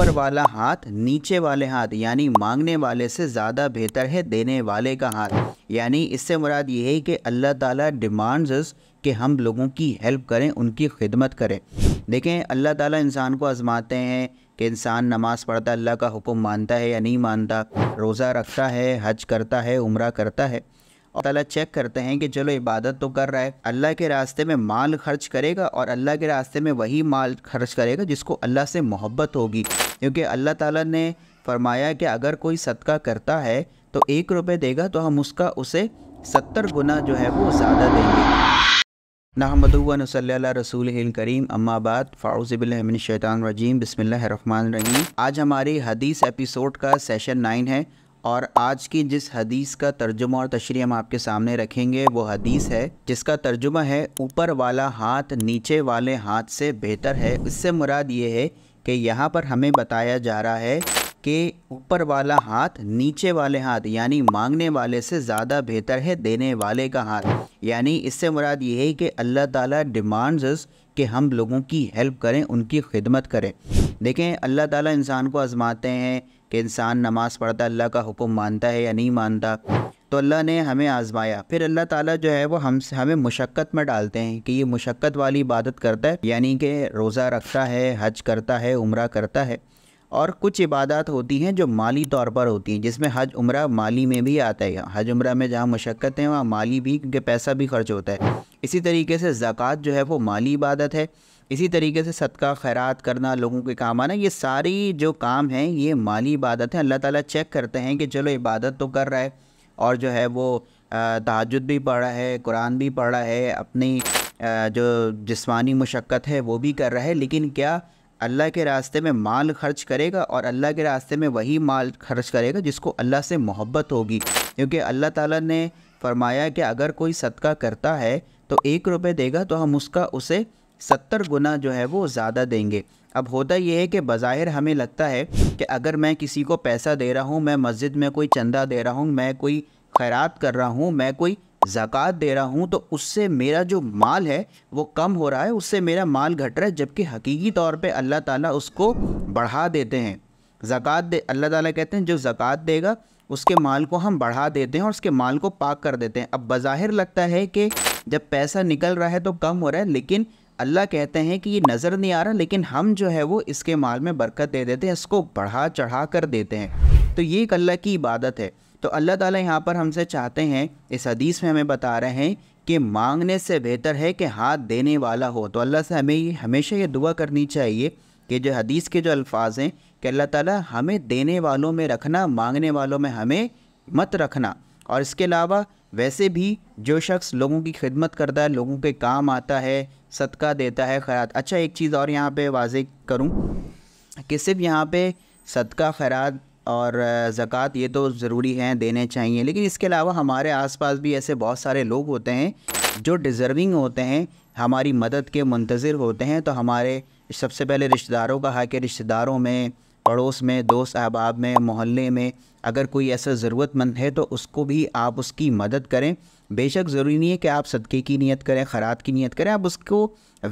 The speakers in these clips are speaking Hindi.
ऊपर वाला हाथ नीचे वाले हाथ यानी मांगने वाले से ज़्यादा बेहतर है देने वाले का हाथ यानी इससे मुराद ये है कि अल्लाह ताला डिमांड्स कि हम लोगों की हेल्प करें उनकी खिदमत करें देखें अल्लाह ताला इंसान को आजमाते हैं कि इंसान नमाज़ पढ़ता अल्लाह का हुक्म मानता है या नहीं मानता रोज़ा रखता है हज करता है उम्र करता है और अल्लाह चेक करते हैं कि चलो इबादत तो कर रहा है अल्लाह के रास्ते में माल खर्च करेगा और अल्लाह के रास्ते में वही माल खर्च करेगा जिसको अल्लाह से मोहब्बत होगी क्योंकि अल्लाह ताला ने फरमाया कि अगर कोई सदका करता है तो एक रुपये देगा तो हम उसका उसे सत्तर गुना जो है वो ज़्यादा देंगे नाहमदून रसूल करीम अम्माबाद फ़ाउज़बिलमिन शैतान रजीम बसमिल्लर रहीम आज हमारी हदीस एपिसोड का सेशन नाइन है और आज की जिस हदीस का तर्जुमा और तशरी हम आपके सामने रखेंगे वो हदीस है जिसका तर्जुमा है ऊपर वाला हाथ नीचे वाले हाथ से बेहतर है इससे मुराद ये है कि यहाँ पर हमें बताया जा रहा है कि ऊपर वाला हाथ नीचे वाले हाथ यानी मांगने वाले से ज़्यादा बेहतर है देने वाले का हाथ यानी इससे मुराद ये है कि अल्लाह ताला डिमांड्स कि हम लोगों की हेल्प करें उनकी खिदमत करें देखें अल्लाह ताला इंसान को आजमाते हैं कि इंसान नमाज़ पढ़ता अल्लाह का हुक्म मानता है या नहीं मानता तो अल्लाह ने हमें आजमाया फिर अल्लाह ताला जो है वो हम हमें मुशक्क़त में डालते हैं कि ये मुशक्क़त वाली इबादत करता है यानी कि रोज़ा रखता है हज करता है उम्र करता है और कुछ इबादत होती हैं जो माली तौर पर होती हैं जिसमें हज उम्र माली में भी आता है हज उम्र में जहाँ मशक्क़त है वहाँ माली भी क्योंकि पैसा भी खर्च होता है इसी तरीके से ज़क़़त जो है वो माली इबादत है इसी तरीके से सदका खैरात करना लोगों के काम आना ये सारी जो काम हैं ये माली इबादत हैं अल्लाह ताला चेक करते हैं कि चलो इबादत तो कर रहा है और जो है वो तहजद भी पढ़ रहा है कुरान भी पढ़ रहा है अपनी जो जिस्मानी मशक्क़त है वो भी कर रहा है लेकिन क्या अल्लाह के रास्ते में माल खर्च करेगा और अल्लाह के रास्ते में वही माल खर्च करेगा जिसको अल्लाह से मोहब्बत होगी क्योंकि अल्लाह ताला ने फरमाया कि अगर कोई सदका करता है तो एक रुपये देगा तो हम उसका उसे सत्तर गुना जो है वो ज़्यादा देंगे अब होता यह है कि बाहिर हमें लगता है कि अगर मैं किसी को पैसा दे रहा हूँ मैं मस्जिद में कोई चंदा दे रहा हूँ मैं कोई खैरात कर रहा हूँ मैं कोई ज़क़़त दे रहा हूँ तो उससे मेरा जो माल है वो कम हो रहा है उससे मेरा माल घट रहा है जबकि हकीकी तौर पे अल्लाह ताला उसको बढ़ा देते हैं ज़क़़त दे अल्लाह ताला कहते हैं जो ज़क़़त देगा उसके माल को हम बढ़ा देते हैं और उसके माल को पाक कर देते हैं अब बज़ाहिर लगता है कि जब पैसा निकल रहा है तो कम हो रहा है लेकिन अल्लाह कहते हैं कि ये नज़र नहीं आ रहा लेकिन हम जो है वो इसके माल में बरकत दे देते हैं इसको बढ़ा चढ़ा कर देते हैं तो ये एक अल्लाह की इबादत है तो अल्लाह ताला यहाँ पर हमसे चाहते हैं इस हदीस में हमें बता रहे हैं कि मांगने से बेहतर है कि हाथ देने वाला हो तो अल्लाह से हमें हमेशा ये दुआ करनी चाहिए कि जो हदीस के जो अल्फाज हैं कि अल्लाह ताला हमें देने वालों में रखना मांगने वालों में हमें मत रखना और इसके अलावा वैसे भी जो शख्स लोगों की खिदमत करता है लोगों के काम आता है सदका देता है खैरात अच्छा एक चीज़ और यहाँ पर वाज करूँ कि सिर्फ यहाँ पर सदका खैरात और ज़क़़त ये तो ज़रूरी हैं देने चाहिए लेकिन इसके अलावा हमारे आसपास भी ऐसे बहुत सारे लोग होते हैं जो डिज़र्विंग होते हैं हमारी मदद के मंतज़र होते हैं तो हमारे सबसे पहले रिश्तेदारों का हक कि रिश्तेदारों में पड़ोस में दोस्त अहबाब में मोहल्ले में अगर कोई ऐसा ज़रूरतमंद है तो उसको भी आप उसकी मदद करें बेशक ज़रूरी नहीं है कि आप सदक़े की नीयत करें ख़रात की नीयत करें आप उसको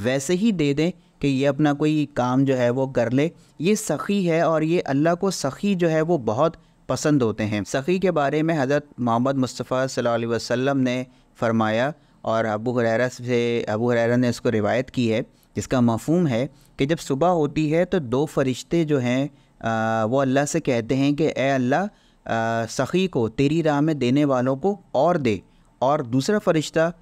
वैसे ही दे दें कि ये अपना कोई काम जो है वो कर ले ये सखी है और ये अल्लाह को सखी जो है वो बहुत पसंद होते हैं सखी के बारे में हज़रत मोहम्मद मुस्तफ़ा सल्लल्लाहु अलैहि वसल्लम ने फ़रमाया और अबू हरेरा से अबू हरेरा ने इसको रिवायत की है जिसका मफहम है कि जब सुबह होती है तो दो फरिश्ते जो हैं वो अल्लाह से कहते हैं कि ए अल्लाह सखी को तेरी राह में देने वालों को और दे और दूसरा फरिश्ता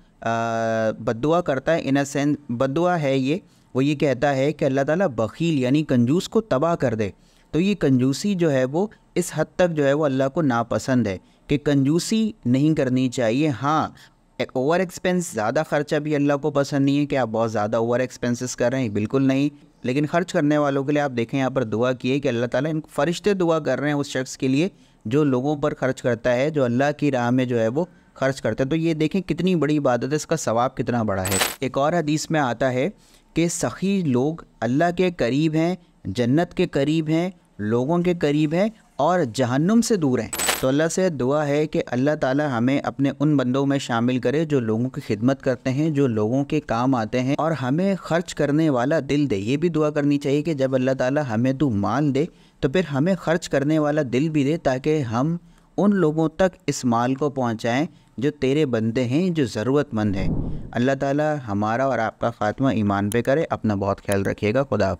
बदुआ करता है इन अ सेंस बदुआ है ये वो ये कहता है कि अल्लाह ताला बखील यानी कंजूस को तबाह कर दे तो ये कंजूसी जो है वो इस हद तक जो है वो अल्लाह को नापसंद है कि कंजूसी नहीं करनी चाहिए हाँ एक ओवर एक्सपेंस ज़्यादा ख़र्चा भी अल्लाह को पसंद नहीं है कि आप बहुत ज़्यादा ओवर एक्सपेंसेस कर रहे हैं बिल्कुल नहीं लेकिन ख़र्च करने वालों के लिए आप देखें यहाँ पर दुआ की है कि अल्लाह ताला इन फरिश्ते दुआ कर रहे हैं उस शख्स के लिए जो लोगों पर खर्च करता है जो अल्लाह की राह में जो है वो खर्च करते हैं तो ये देखें कितनी बड़ी इबादत है इसका सवाब कितना बड़ा है एक और हदीस में आता है के सखी लोग अल्लाह के करीब हैं जन्नत के करीब हैं लोगों के करीब हैं और जहन्नुम से दूर हैं तो अल्लाह से दुआ है कि अल्लाह ताला हमें अपने उन बंदों में शामिल करे जो लोगों की खिदमत करते हैं जो लोगों के काम आते हैं और हमें खर्च करने वाला दिल दे ये भी दुआ करनी चाहिए कि जब अल्लाह ताला हमें तो माल दे तो फिर हमें खर्च करने वाला दिल भी दे ताकि हम उन लोगों तक इस माल को पहुँचाएँ जो तेरे बंदे हैं जो ज़रूरतमंद हैं अल्लाह ताला हमारा और आपका ख़ात्मा ईमान पे करे अपना बहुत ख्याल रखिएगा खुदा